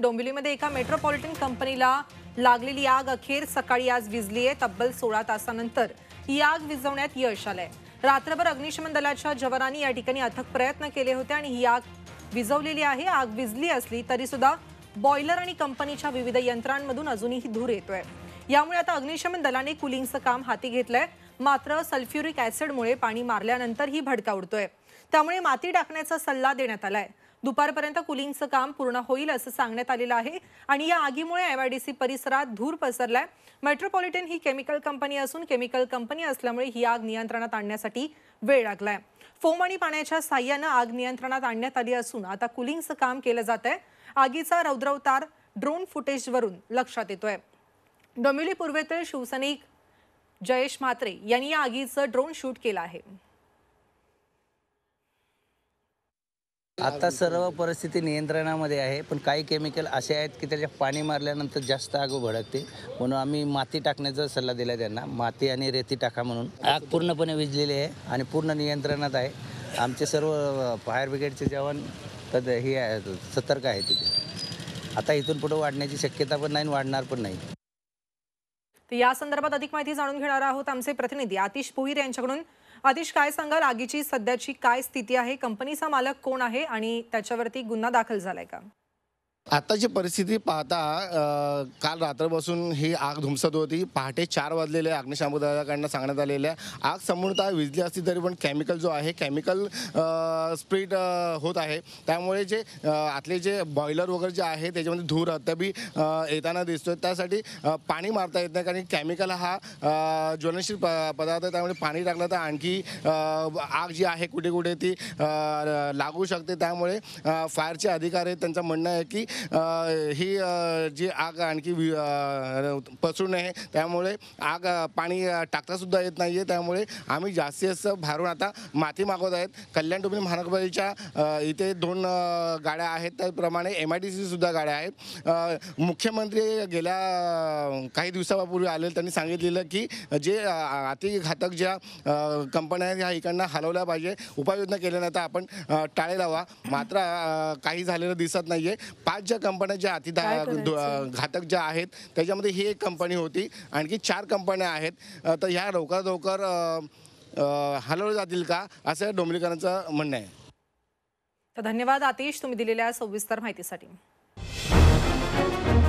डोंबिवलीमध्ये एका मेट्रोपॉलिटन कंपनीला लागलेली आग अखेर सकाळी आज विजली आहे तब्बल सोळा तासानंतर ही आग विझवण्यात यश आलंय रात्रभर अग्निशमन दलाच्या जवानांनी या ठिकाणी अथक प्रयत्न केले होते आणि ही आग विझवलेली आहे आग विजली असली तरी सुद्धा बॉयलर आणि कंपनीच्या विविध यंत्रांमधून अजूनही धूर येतोय यामुळे आता अग्निशमन दलाने कुलिंगचं काम हाती घेतलंय मात्र सल्फ्युरिक ऍसिडमुळे पाणी मारल्यानंतर ही भडका उडतोय त्यामुळे माती टाकण्याचा सल्ला देण्यात आलाय दुपारपर्यंत कुलिंगचं काम पूर्ण होईल असं सांगण्यात आलेलं आहे आणि या आगीमुळे एमआयडीसी परिसरात धूर पसरलाय मेट्रोपॉलिटन ही केमिकल कंपनी असून केमिकल कंपनी असल्यामुळे ही आग नियंत्रणात आणण्यासाठी वेळ लागलाय फोम आणि पाण्याच्या साह्यानं आग नियंत्रणात आणण्यात आली असून आता कुलिंगचं काम केलं जात आहे आगीचा रौद्रवतार ड्रोन फुटेजवरून लक्षात येतोय डोमिली पूर्वेतील शिवसैनिक जयेश म्हात्रे यांनी या आगीचं ड्रोन शूट केलं आहे आता सर्व परिस्थिती नियंत्रणामध्ये आहे पण काही केमिकल असे आहेत की त्याच्या पाणी मारल्यानंतर जास्त आग भडकते म्हणून आम्ही माती टाकण्याचा सल्ला दिला त्यांना माती आणि रेती टाका म्हणून आग पूर्णपणे विजलेली आहे आणि पूर्ण नियंत्रणात आहे आमचे सर्व फायर ब्रिगेडचे जवान तद हे सतर्क आहे तिथे आता इथून पुढे वाढण्याची शक्यता पण नाही वाढणार पण नाही तर या संदर्भात अधिक माहिती जाणून घेणार आहोत आमचे प्रतिनिधी आतिश पुहीर यांच्याकडून आतिश काय सांगाल आगीची सध्याची काय स्थिती आहे कंपनीचा मालक कोण आहे आणि त्याच्यावरती गुन्हा दाखल झालाय का आत्ताची परिस्थिती पाहता काल रात्रपासून ही आग धुमसत होती पहाटे चार वाजलेले अग्निशामकांना सांगण्यात आलेल्या आग संपूर्णतः विजली असली तरी पण केमिकल जो आहे केमिकल स्प्रेड होत आहे त्यामुळे जे आतले जे बॉयलर वगैरे जे आहे त्याच्यामध्ये धूर अद्यापी येताना दिसतो त्यासाठी पाणी मारता येत नाही कारण केमिकल हा ज्वलनशील प पदार्थ आहे त्यामुळे पाणी टाकलं तर आणखी आग जी आहे कुठे कुठे ती लागू शकते त्यामुळे फायरचे अधिकारी आहेत त्यांचं म्हणणं आहे की ही जी आग आणखी पसरू नये त्यामुळे आग पाणी टाकतासुद्धा येत नाही आहे त्यामुळे आम्ही जास्तीत जास्त भारून आता माती मागवत आहेत कल्याण डोंबिवली महानगरपालिकेच्या इथे दोन गाड्या आहेत त्याप्रमाणे एम आय डी सुद्धा गाड्या आहेत मुख्यमंत्री गेल्या काही दिवसापूर्वी आले त्यांनी सांगितलेलं की जे अतिघातक ज्या कंपन्या आहेत ह्या इकडनं हलवल्या पाहिजे उपाययोजना केल्यानंतर आपण टाळे लावा मात्र काही झालेलं दिसत नाही आहे पाच बऱ्याचशा कंपन्या ज्या अति घातक ज्या आहेत त्याच्यामध्ये ही एक कंपनी होती आणखी चार कंपन्या आहेत तर ह्या लवकर लवकर हलवले जातील का असं डोंबरीकरांचं म्हणणं आहे तर धन्यवाद आतिश तुम्ही दिलेल्या सविस्तर माहितीसाठी